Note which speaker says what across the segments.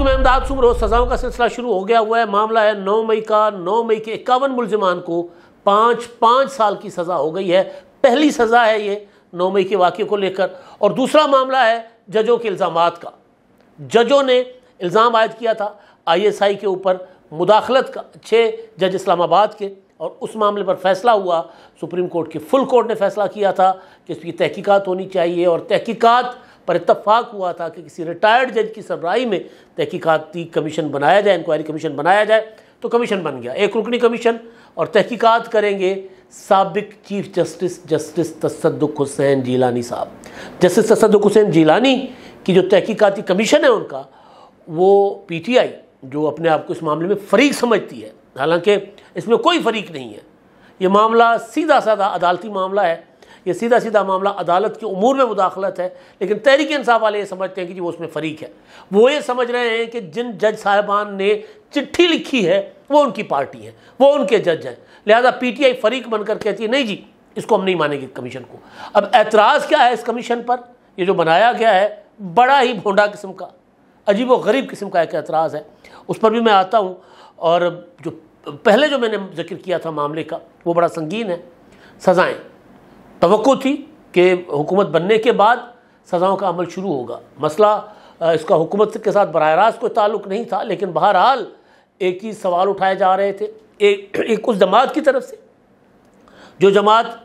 Speaker 1: मुल्क में अमदाद रोज सजाओं का सिलसिला शुरू हो गया हुआ है मामला है नौ मई का नौ मई के इक्यावन मुलजमान को पाँच पाँच साल की सज़ा हो गई है पहली सज़ा है ये नौ मई के वाक्य को लेकर और दूसरा मामला है जजों के इल्ज़ाम का जजों ने इल्ज़ाम आयद किया था आईएसआई के ऊपर मुदाखलत का छः जज इस्लामाबाद के और उस मामले पर फैसला हुआ सुप्रीम कोर्ट के फुल कोर्ट ने फैसला किया था कि इसकी तहकीकात होनी चाहिए और तहकीकात पर इतफ़ाक़ हुआ था कि किसी रिटायर्ड जज की सरराई में तहकीकती कमीशन बनाया जाए इंक्वायरी कमीशन बनाया जाए तो कमीशन बन गया एक रुकनी कमीशन और तहकीकात करेंगे सबक chief justice justice Tassaduq Hussain Jillani साहब जस्टिस तसदुक हुसैन जीलानी की जो तहकीकाती कमीशन है उनका वो पीटीआई जो अपने आप को इस मामले में फरीक समझती है हालांकि इसमें कोई फरीक नहीं है ये मामला सीधा साधा अदालती मामला है ये सीधा सीधा मामला अदालत के उमूर में मुदाखलत है लेकिन तहरीक इंसाफ वाले ये समझते हैं कि जी वो उसमें फरीक है वो ये समझ रहे हैं कि जिन जज साहबान ने चिट्ठी लिखी है वो उनकी पार्टी है वो उनके जज हैं लिहाजा पी टी आई फरीक बनकर कहती है नहीं जी इसको हम नहीं मानेंगे कमीशन को अब एतराज़ क्या है इस कमीशन पर ये जो बनाया गया है बड़ा ही भोंडा किस्म का अजीब व गरीब किस्म का एक एतराज़ है उस पर भी मैं आता हूँ और जो पहले जो मैंने जिक्र किया था मामले का वो बड़ा संगीन है सज़ाएँ तो थी कि हुकूमत बनने के बाद सज़ाओं का अमल शुरू होगा मसला इसका हुकूमत के साथ बरह रास्त कोई ताल्लुक नहीं था लेकिन बहरहाल एक ही सवाल उठाए जा रहे थे एक एक उस जमात की तरफ से जो जमात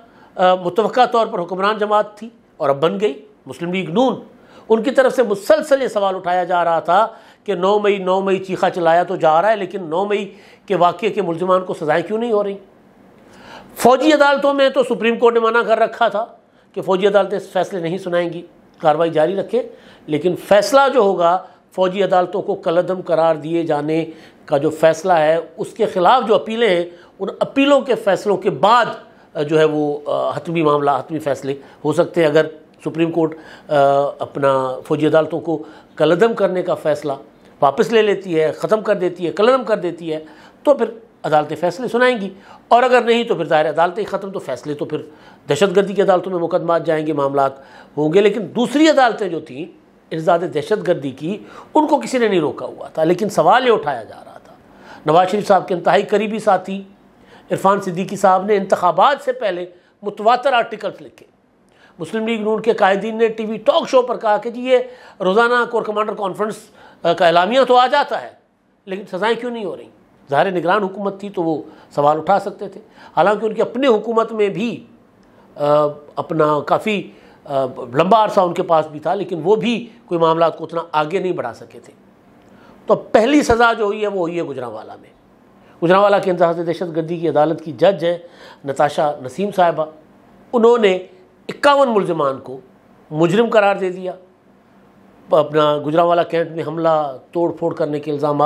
Speaker 1: मुतव तौर पर हुक्मरान जमात थी और अब बन गई मुस्लिम लीग नून उनकी तरफ से मुसलसल ये सवाल उठाया जा रहा था कि 9 मई 9 मई चीखा चलाया तो जा रहा है लेकिन 9 मई के वाक़े के मुलजमान को सज़ाएँ क्यों नहीं हो रही फौजी अदालतों में तो सुप्रीम कोर्ट ने मना कर रखा था कि फौजी अदालतें फैसले नहीं सुनाएंगी कार्रवाई जारी रखे लेकिन फैसला जो होगा फौजी अदालतों को कलदम करार दिए जाने का जो फैसला है उसके ख़िलाफ़ जो अपीलें हैं उन अपीलों के फैसलों के बाद जो है वो हतमी मामला हतमी फैसले हो सकते हैं अगर सुप्रीम कोर्ट अपना फौजी अदालतों को कलदम करने का फ़ैसला वापस ले लेती है ख़त्म कर देती है कलदम कर देती है तो फिर अदालतें फैसले सुनाएंगी और अगर नहीं तो फिर ज़ाहिर अदालतें ख़त्म तो फैसले तो फिर दहशत गर्दी की अदालतों में मुकदमा जाएंगे मामला होंगे लेकिन दूसरी अदालतें जो थीं इज़ाद दहशत गर्दी की उनको किसी ने नहीं रोका हुआ था लेकिन सवाल ये उठाया जा रहा था नवाज शरीफ साहब के इंतहाई करीबी साथी इरफान सिद्दीकी साहब ने इंतबात से पहले मुतवातर आर्टिकल्स लिखे मुस्लिम लीग नून के कायदीन ने टी वी टॉक शो पर कहा कि जी ये रोज़ाना कोर कमांडर कॉन्फ्रेंस का एलामिया तो आ जाता है लेकिन सज़ाएँ क्यों नहीं हो रही ज़ाहिर निगरान हुकूमत थी तो वो सवाल उठा सकते थे हालांकि उनकी अपने हुकूमत में भी आ, अपना काफ़ी लंबा अरसा उनके पास भी था लेकिन वो भी कोई मामला को उतना आगे नहीं बढ़ा सके थे तो पहली सज़ा जो हुई है वो हुई है गुजरावाला में गुजरावाला के इंतजार दहशत गर्दी की अदालत की जज है नताशा नसीम साहिबा उन्होंने इक्यावन मुलजमान को मुजरम करार दे दिया अपना गुजरावाला कैंट में हमला तोड़ फोड़ करने के इल्ज़ाम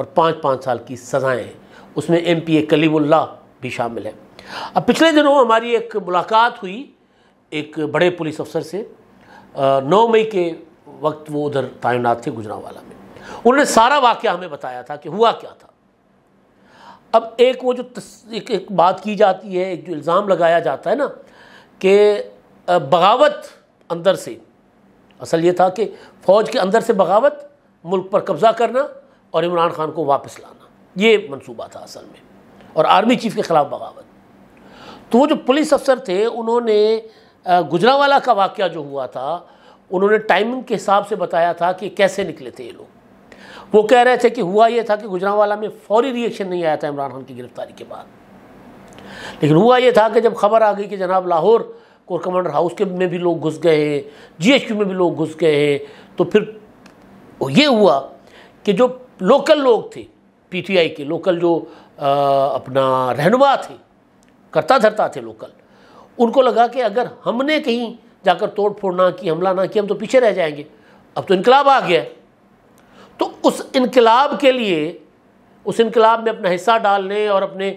Speaker 1: और पाँच पाँच साल की सज़ाएँ उसमें एम पी ए कलीमुल्ला भी शामिल है अब पिछले दिनों हमारी एक मुलाकात हुई एक बड़े पुलिस अफसर से नौ मई के वक्त वो उधर तैनात थे गुजरावाला में उन्होंने सारा वाक्य हमें बताया था कि हुआ क्या था अब एक वो जो तस, एक, एक बात की जाती है एक जो इल्ज़ाम लगाया जाता है ना कि बगावत अंदर से असल ये था कि फ़ौज के अंदर से बगावत मुल्क पर कब्ज़ा करना और इमरान खान को वापस लाना ये मनसूबा था असल में और आर्मी चीफ के ख़िलाफ़ बगावत तो वो जो पुलिस अफसर थे उन्होंने गुजरावाला का वाक़ जो हुआ था उन्होंने टाइमिंग के हिसाब से बताया था कि कैसे निकले थे ये लोग वो कह रहे थे कि हुआ ये था कि गुजरावाला में फौरी रिएक्शन नहीं आया था इमरान खान की गिरफ्तारी के बाद लेकिन हुआ ये था कि जब खबर आ गई कि जनाब लाहौर कोर कमांडर हाउस के में भी लोग घुस गए हैं जी में भी लोग घुस गए हैं तो फिर ये हुआ कि जो लोकल लोग थे पीटीआई के लोकल जो आ, अपना रहनुमा थे करता धरता थे लोकल उनको लगा कि अगर हमने कहीं जाकर तोड़ फोड़ ना की हमला ना किया हम तो पीछे रह जाएंगे अब तो इनकलाब आ गया तो उस इनकलाब के लिए उस इनकलाब में अपना हिस्सा डालने और अपने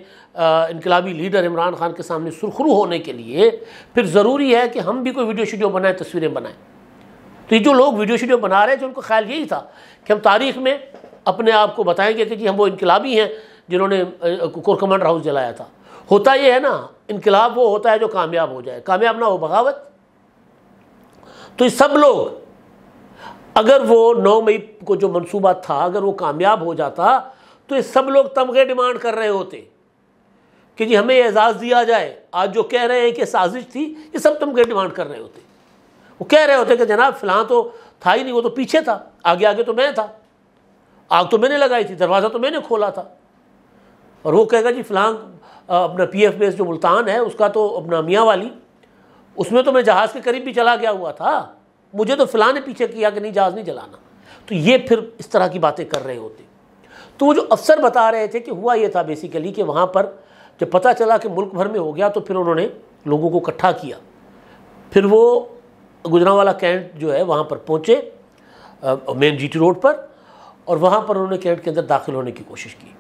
Speaker 1: इनकलाबी लीडर इमरान खान के सामने सुरखरू होने के लिए फिर ज़रूरी है कि हम भी कोई वीडियो शीडियो बनाएं तस्वीरें बनाएं तो ये जो लोग वीडियो शीडियो बना रहे थे उनको ख्याल यही था कि हम तारीख में अपने आप को बताएंगे कि जी हम वो इनकलाबी हैं जिन्होंने कोर कमांडर हाउस जलाया था होता ये है ना इनकलाब वो होता है जो कामयाब हो जाए कामयाब ना हो बगावत तो ये सब लोग अगर वो नौ मई को जो मंसूबा था अगर वो कामयाब हो जाता तो ये सब लोग तमगे डिमांड कर रहे होते कि जी हमें एजाज़ दिया जाए आज जो कह रहे हैं कि साजिश थी ये सब तमगे डिमांड कर रहे होते वो कह रहे होते कि जनाब फिलहाल तो था ही नहीं वो तो पीछे था आगे आगे तो मैं था आग तो मैंने लगाई थी दरवाज़ा तो मैंने खोला था और वो कहेगा जी फिलहाल अपना पी एफ बेस जो मुल्तान है उसका तो अपना मियाँ वाली उसमें तो मैं जहाज़ के करीब भी चला गया हुआ था मुझे तो फिलहाल ने पीछे किया कि नहीं जहाज़ नहीं जलाना तो ये फिर इस तरह की बातें कर रहे होते तो वो जो अफसर बता रहे थे कि हुआ ये था बेसिकली कि वहाँ पर जब पता चला कि मुल्क भर में हो गया तो फिर उन्होंने लोगों को इकट्ठा किया फिर वो गुजरावाला कैंट जो है वहाँ पर पहुँचे मेन जी रोड पर और वहाँ पर उन्होंने कैंट के अंदर दाखिल होने की कोशिश की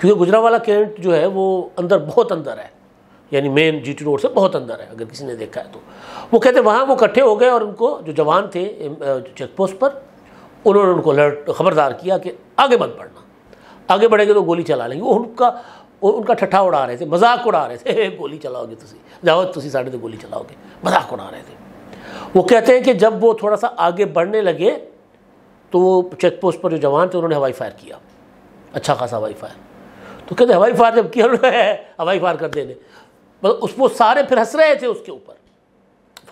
Speaker 1: क्योंकि गुजरावाला कैंट जो है वो अंदर बहुत अंदर है यानी मेन जी टी रोड से बहुत अंदर है अगर किसी ने देखा है तो वो कहते हैं वहाँ वो इकट्ठे हो गए और उनको जो जवान थे चेक पोस्ट पर उन्होंने उनको अलर्ट खबरदार किया कि आगे मत बढ़ना आगे बढ़ेंगे तो गोली चला लेंगे वो उनका उनका ठट्ठा उड़ा रहे थे मजाक उड़ा रहे थे गोली चलाओगे तुम जाओ तुम साढ़े तो गोली चलाओगे मजाक उड़ा रहे थे वो कहते हैं कि जब वो थोड़ा सा आगे बढ़ने लगे तो वो चेक पोस्ट पर जो जवान थे उन्होंने हवाई फायर किया अच्छा खासा हवाई फायर तो कहते हवाई फायर जब किया उन्होंने हवाई फायर कर देने मतलब उस वो सारे फिर हंस रहे थे उसके ऊपर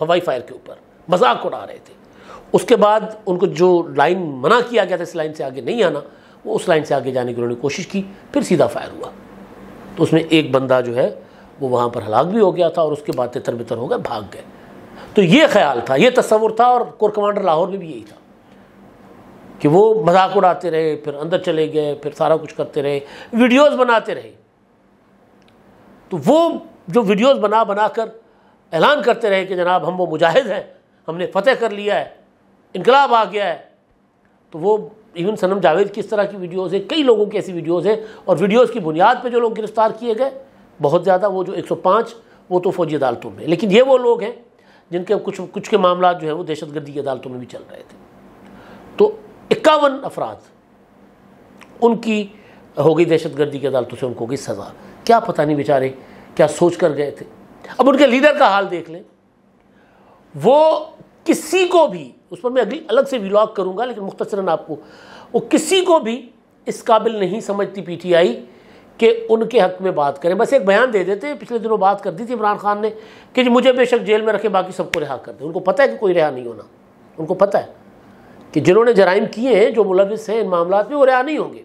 Speaker 1: हवाई फायर के ऊपर मजाक उड़ा रहे थे उसके बाद उनको जो लाइन मना किया गया था इस लाइन से आगे नहीं आना वो उस लाइन से आगे जाने की उन्होंने कोशिश की फिर सीधा फायर हुआ तो उसमें एक बंदा जो है वो वहाँ पर हलाक भी हो गया था और उसके बाद तितर बितर हो गए भाग गए तो ये ख्याल था ये तस्वुर था और कोर कमांडर लाहौर में भी यही था कि वो मजाक उड़ाते रहे फिर अंदर चले गए फिर सारा कुछ करते रहे वीडियोस बनाते रहे तो वो जो वीडियोस बना बना कर ऐलान करते रहे कि जनाब हम वो मुजाहिद हैं हमने फतेह कर लिया है इनकलाब आ गया है तो वो इवन सनम जावेद की इस तरह की वीडियोज़ है कई लोगों की ऐसी वीडियोज़ हैं और वीडियोज़ की बुनियाद पर जो लोग गिरफ्तार किए गए बहुत ज़्यादा वो जो 105 वो तो फौजी अदालतों में लेकिन ये वो लोग हैं जिनके कुछ कुछ के मामला जो है वो दहशत गर्दी की अदालतों में भी चल रहे थे तो इक्यावन अफराद उनकी हो गई दहशत गर्दी की अदालतों से उनको गई सज़ा क्या पता नहीं बेचारे क्या सोच कर गए थे अब उनके लीडर का हाल देख लें वो किसी को भी उस पर मैं अगली अलग से विलॉग करूँगा लेकिन मुख्तसरन आपको वो किसी को भी इस काबिल नहीं समझती पी टी आई कि उनके हक में बात करें बस एक बयान दे देते पिछले दिनों बात कर दी थी इमरान खान ने कि मुझे बेशक जेल में रखे बाकी सबको रिहा कर दे उनको पता है कि कोई रिहा नहीं होना उनको पता है कि जिन्होंने जराइम किए हैं जो मुलविस हैं इन मामला में वो रहा नहीं होंगे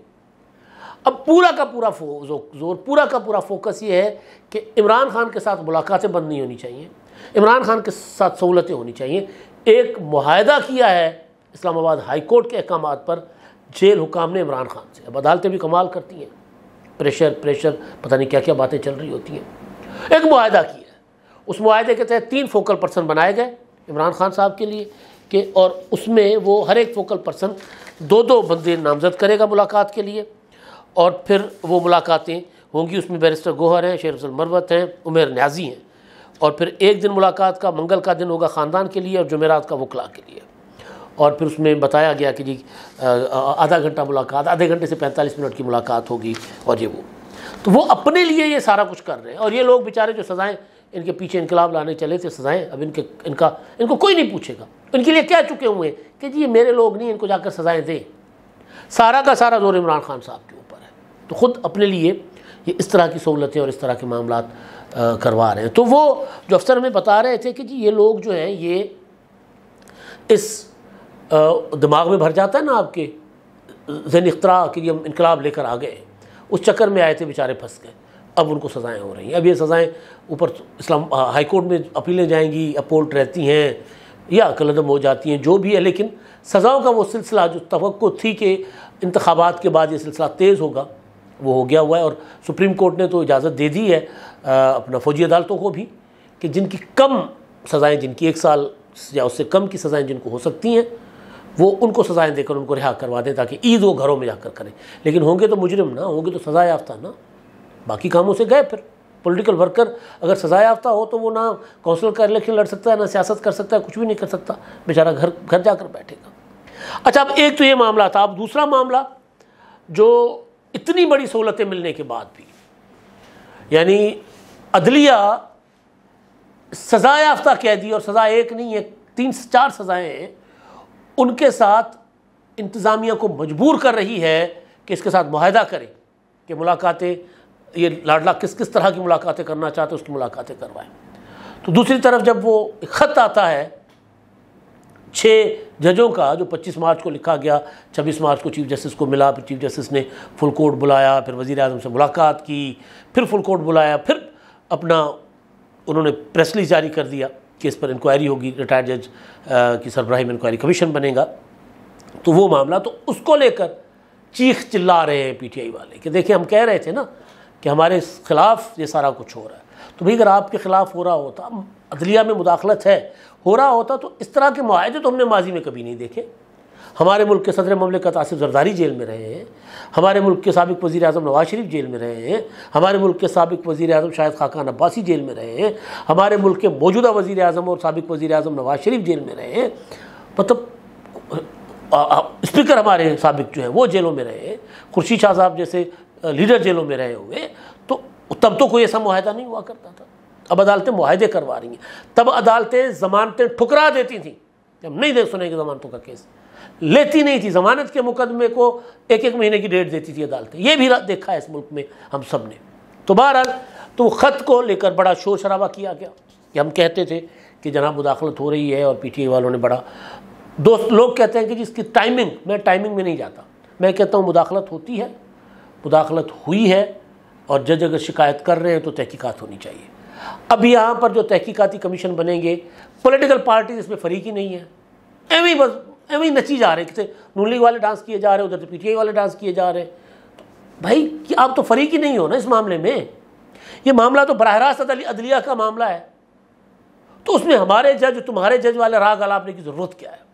Speaker 1: अब पूरा का पूरा जोर पूरा का पूरा फोकस ये है कि इमरान खान के साथ मुलाकातें बंद नहीं होनी चाहिए इमरान खान के साथ सहूलतें होनी चाहिए एक माहदा किया है इस्लामाबाद हाई कोर्ट के अहकाम पर जेल हुकाम ने इमरान खान से अब अदालतें भी कमाल करती हैं प्रेशर प्रेशर पता नहीं क्या क्या बातें चल रही होती हैं एक माहदा किया है उस माहदे के तहत तीन फोकल पर्सन बनाए गए इमरान खान साहब के लिए कि और उसमें वो हर एक फोकल पर्सन दो दो बंदे नामजद करेगा मुलाकात के लिए और फिर वो मुलाकातें होंगी उसमें बैरिस्टर गोहर हैं शेर अफसल मरवत हैं उमेर न्याजी हैं और फिर एक दिन मुलाकात का मंगल का दिन होगा ख़ानदान के लिए और जमेरात का वकला के लिए और फिर उसमें बताया गया कि जी आधा घंटा मुलाकात आधे घंटे से पैंतालीस मिनट की मुलाकात होगी और ये वो तो वो अपने लिए ये सारा कुछ कर रहे हैं और ये लोग बेचारे जो सज़ाएँ इनके पीछे इनकलाब लाने चले थे सजाएं अब इनके इनका इनको कोई नहीं पूछेगा इनके लिए कह चुके हुए कि जी ये मेरे लोग नहीं इनको जाकर सजाएं दें सारा का सारा जोर इमरान खान साहब के ऊपर है तो खुद अपने लिए ये इस तरह की सहूलतें और इस तरह के मामला करवा रहे हैं तो वो जो अफसर हमें बता रहे थे कि जी ये लोग जो हैं ये इस दिमाग में भर जाता है ना आपके जन अख्तरा कि हम इनकलाब लेकर आ गए उस चक्कर में आए थे बेचारे फंस गए अब उनको सज़ाएँ हो रही हैं अब ये सज़ाएँ ऊपर इस्लाम हाई कोर्ट में अपीलें जाएंगी अपोर्ट रहती हैं या कलदम हो जाती हैं जो भी है लेकिन सज़ाओं का वो सिलसिला जो तो थी कि इंतबात के बाद ये सिलसिला तेज़ होगा वो हो गया हुआ है और सुप्रीम कोर्ट ने तो इजाज़त दे दी है आ, अपना फौजी अदालतों को भी कि जिनकी कम सज़ाएँ जिनकी एक साल या उससे कम की सज़ाएँ जिनको हो सकती हैं वो उनको सज़ाएँ देकर उनको रिहा करवा दें ताकि ईद वो घरों में जाकर करें लेकिन होंगे तो मुजरम ना होंगे तो सज़ा याफ्ता ना बाकी कामों से गए फिर पॉलिटिकल वर्कर अगर सजा याफ्ता हो तो वो ना काउंसिल का इलेक्शन लड़ सकता है ना सियासत कर सकता है कुछ भी नहीं कर सकता बेचारा घर घर जाकर बैठेगा अच्छा अब एक तो ये मामला था अब दूसरा मामला जो इतनी बड़ी सहूलतें मिलने के बाद भी यानी अदलिया सजा याफ्ता कैदी और सज़ा एक नहीं है तीन चार सज़ाएँ हैं उनके साथ इंतज़ामिया को मजबूर कर रही है कि इसके साथ माहदा करें कि मुलाकातें ये लाडला किस किस तरह की मुलाकातें करना चाहते उसकी मुलाकातें करवाएं तो दूसरी तरफ जब वो ख़त आता है छः जजों का जो 25 मार्च को लिखा गया 26 मार्च को चीफ जस्टिस को मिला फिर चीफ जस्टिस ने फुल कोर्ट बुलाया फिर वज़ी अजम से मुलाकात की फिर फुल कोर्ट बुलाया फिर अपना उन्होंने प्रेस रिलीज जारी कर दिया कि इस पर इंक्वायरी होगी रिटायर्ड जज की सरब्राहिम इंक्वायरी कमीशन बनेगा तो वो मामला तो उसको लेकर चीख चिल्ला रहे हैं पीटीआई वाले कि देखिए हम कह रहे थे ना कि हमारे खिलाफ ये सारा कुछ हो रहा है तो भाई अगर आपके खिलाफ हो रहा होता अदलिया में मुदाखलत है हो रहा होता तो इस तरह के माहे तो हमने माजी में कभी नहीं देखे हमारे मुल्क के सदर ममलिकत आसिफ जरदारी जेल में रहे हैं हमारे मुल्क के सबक वज़ी अजम नवाज शरीफ जेल में रहे हैं हमारे मुल्क के सबक वज़ी अजम शाहिद खाकान अब्बासी जेल में रहे हैं हमारे मुल्क के मौजूदा वज़ी अजम और सबक वज़ी अजम नवाज शरीफ जेल में रहे हैं मतलब स्पीकर हमारे सबक जो है वो जेलों में रहे हैं खुर्शीद शाह साहब जैसे लीडर जेलों में रहे हुए तो तब तो कोई ऐसा माहदा नहीं हुआ करता था अब अदालतें माहदे करवा रही हैं तब अदालतें जमानतें ठुकरा देती थी हम नहीं दे सुनेंगे जमानतों का केस लेती नहीं थी जमानत के मुकदमे को एक एक महीने की डेट देती थी अदालतें ये भी देखा है इस मुल्क में हम सब ने तो बहरहाल तो ख़त को लेकर बड़ा शोर शराबा किया गया कि हम कहते थे कि जनाब मुदाखलत हो रही है और पीटीए वालों ने बड़ा दोस्त लोग कहते हैं कि जिसकी टाइमिंग मैं टाइमिंग में नहीं जाता मैं कहता हूँ मुदाखलत होती है मुदाखलत हुई है और जज अगर शिकायत कर रहे हैं तो तहकीकात होनी चाहिए अब यहाँ पर जो तहकीकती कमीशन बनेंगे पॉलिटिकल पार्टीज इसमें फरीक ही नहीं है एवं बस एवं नची जा रहे हैं कितने नून लीग वाले डांस किए जा रहे हैं उधर तो पीटीआई वाले डांस किए जा रहे हैं तो भाई कि आप तो फरीक ही नहीं हो ना इस मामले में ये मामला तो बरह रास्त अदलिया का मामला है तो उसमें हमारे जज तुम्हारे जज वाले राग अलापने की ज़रूरत क्या है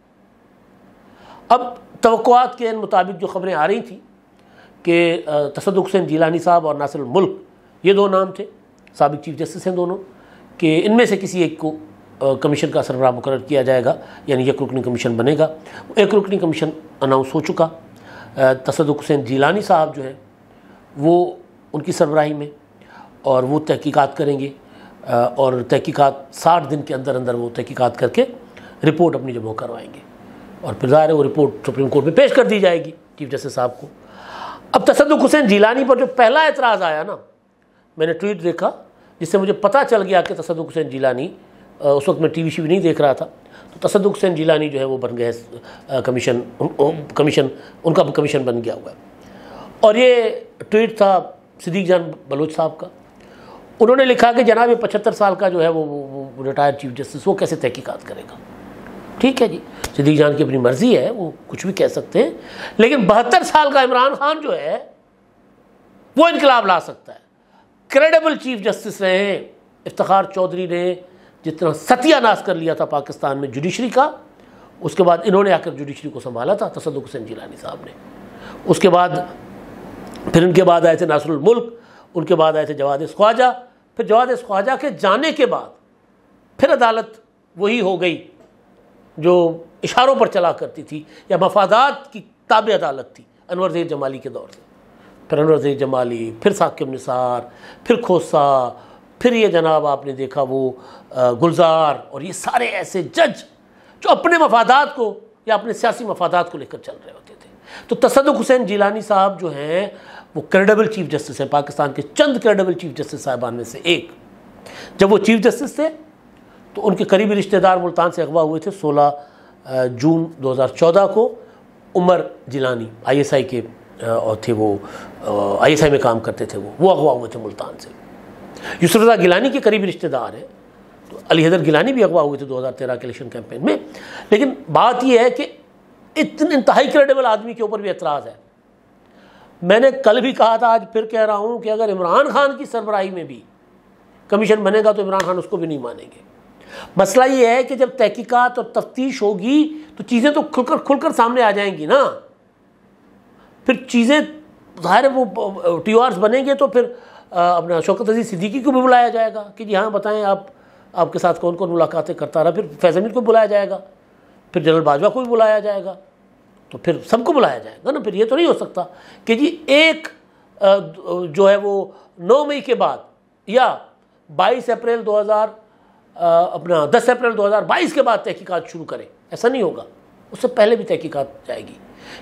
Speaker 1: अब तो के मुताबिक जो खबरें आ रही थी कि तसद हुसैन जीलानी साहब और नासिर मुल्क ये दो नाम थे सबक चीफ जस्टिस हैं दोनों कि इनमें से किसी एक को कमीशन का सरबराह मुकर किया जाएगा यानी एक रुकनी कमीशन बनेगा एक रुकनी कमीशन अनाउंस हो चुका तसद हुसैन जीलानी साहब जो हैं वो उनकी सरबराही में और वो तहकीकात करेंगे और तहकीकत साठ दिन के अंदर अंदर वो तहकीक़त करके रिपोर्ट अपनी जमा करवाएंगे और फिर ज़ाहिर है वो रिपोर्ट सुप्रीम कोर्ट में पेश कर दी जाएगी चीफ जस्टिस साहब को अब तसद हुसैन जीलानी पर जो पहला एतराज़ आया ना मैंने ट्वीट देखा जिससे मुझे पता चल गया कि तसद हुसैन जीलानी उस वक्त मैं टी वी शीवी नहीं देख रहा था तो तसद हुसैन जीलानी जो है वो बन गए कमीशन कमीशन उनका कमीशन बन गया हुआ है और ये ट्वीट था सिद्दीक जान बलोच साहब का उन्होंने लिखा कि जनाब ये पचहत्तर साल का जो है वो, वो, वो रिटायर्ड चीफ जस्टिस वो कैसे तहकीकात करेगा ठीक है जी सिद्दीक जान की अपनी मर्जी है वो कुछ भी कह सकते हैं लेकिन बहत्तर साल का इमरान खान जो है वो इनकलाब ला सकता है क्रेडिबल चीफ जस्टिस रहे हैं इफ्तार चौधरी ने जितना सत्यानाश कर लिया था पाकिस्तान में जुडिशरी का उसके बाद इन्होंने आकर जुडिशरी को संभाला था तसद हुसैन जीलानी साहब ने उसके बाद फिर उनके बाद आए थे नासरुल मुल्क उनके बाद आए थे जवाद ख्वाजा फिर जवाद ख्वाजा के जाने के बाद फिर अदालत वही हो गई जो इशारों पर चला करती थी या मफादात की ताब अदालत थी अनवर जेब जमाली के दौर से फिर अनवर जेब जमाली फिर साकिब निसार फिर खोसा फिर ये जनाब आपने देखा वो गुलजार और ये सारे ऐसे जज जो अपने मफादात को या अपने सियासी मफादात को लेकर चल रहे होते थे तो तसद हुसैन जीलानी साहब जो हैं वो क्रेडिबल चीफ जस्टिस हैं पाकिस्तान के चंद क्रेडिबल चीफ जस्टिस साहबान में से एक जब वो चीफ जस्टिस थे तो उनके करीबी रिश्तेदार मुल्तान से अगवा हुए थे 16 जून 2014 को उमर जिलानी आईएसआई के और थे वो आईएसआई में काम करते थे वो वो अगवा हुए थे मुल्तान से यूसरदा गिलानी के करीबी रिश्तेदार हैं तो अली हैदर गिलानी भी अगवा हुए थे 2013 के इलेक्शन कैंपेन में लेकिन बात यह है कि इतने इंतहाई क्रेडिबल आदमी के ऊपर भी एतराज़ है मैंने कल भी कहा था आज फिर कह रहा हूँ कि अगर इमरान खान की सरबराही में भी कमीशन बनेगा तो इमरान खान उसको भी नहीं मानेंगे मसला ये है कि जब तहकीकत और तफ्तीश होगी तो चीज़ें तो खुलकर खुलकर सामने आ जाएंगी ना फिर चीज़ें ज़ाहिर वो टी बनेंगे तो फिर अपना शौकत अजीज सिद्दीकी को भी बुलाया जाएगा कि जी हाँ बताएं आप आपके साथ कौन कौन मुलाकातें करता रहा फिर फैजमिन को बुलाया जाएगा फिर जनरल बाजवा को भी बुलाया जाएगा तो फिर सबको बुलाया जाएगा ना फिर ये तो नहीं हो सकता कि जी एक जो है वो नौ मई के बाद या बाईस अप्रैल हजार अपना 10 अप्रैल 2022 के बाद तहकीकात शुरू करें ऐसा नहीं होगा उससे पहले भी तहकीकात जाएगी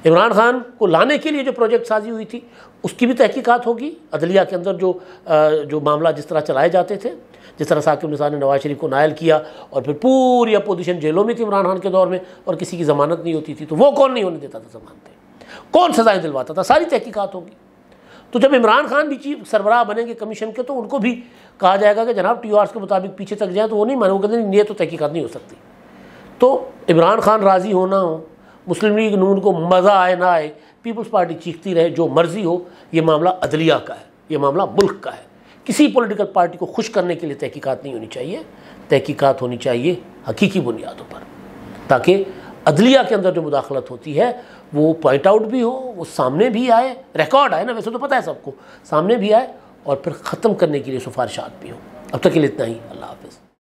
Speaker 1: इमरान खान को लाने के लिए जो प्रोजेक्ट साजी हुई थी उसकी भी तहकीकात होगी अदलिया के अंदर जो जो मामला जिस तरह चलाए जाते थे जिस तरह साकिब निसार ने नवाज शरीफ को नायल किया और फिर पूरी अपोजिशन जेलों में थी इमरान खान के दौर में और किसी की ज़मानत नहीं होती थी तो वो कौन नहीं होने देता था जमानत कौन सजाएं दिलवाता था सारी तहकीकात होगी तो जब इमरान खान भी चीफ सरबराह बनेंगे कमीशन के तो उनको भी कहा जाएगा कि जनाब टी के मुताबिक पीछे तक जाए तो वो नहीं माने वो कहते नहीं ये तो तहकीकत नहीं हो सकती तो इमरान खान राज़ी होना हो मुस्लिम लीग नून को मज़ा आए ना आए पीपल्स पार्टी चीखती रहे जो मर्ज़ी हो ये मामला अदलिया का है ये मामला मुल्क का है किसी पॉलिटिकल पार्टी को खुश करने के लिए तहकीकात नहीं होनी चाहिए तहकीकात होनी चाहिए हकीकी बुनियादों पर ताकि अदलिया के अंदर जो मुदाखलत होती है वो पॉइंट आउट भी हो वो सामने भी आए रिकॉर्ड आए ना वैसे तो पता है सबको सामने भी आए और फिर ख़त्म करने के लिए सिफारिशात भी हो अब तक के लिए इतना ही अल्लाह हाफिज़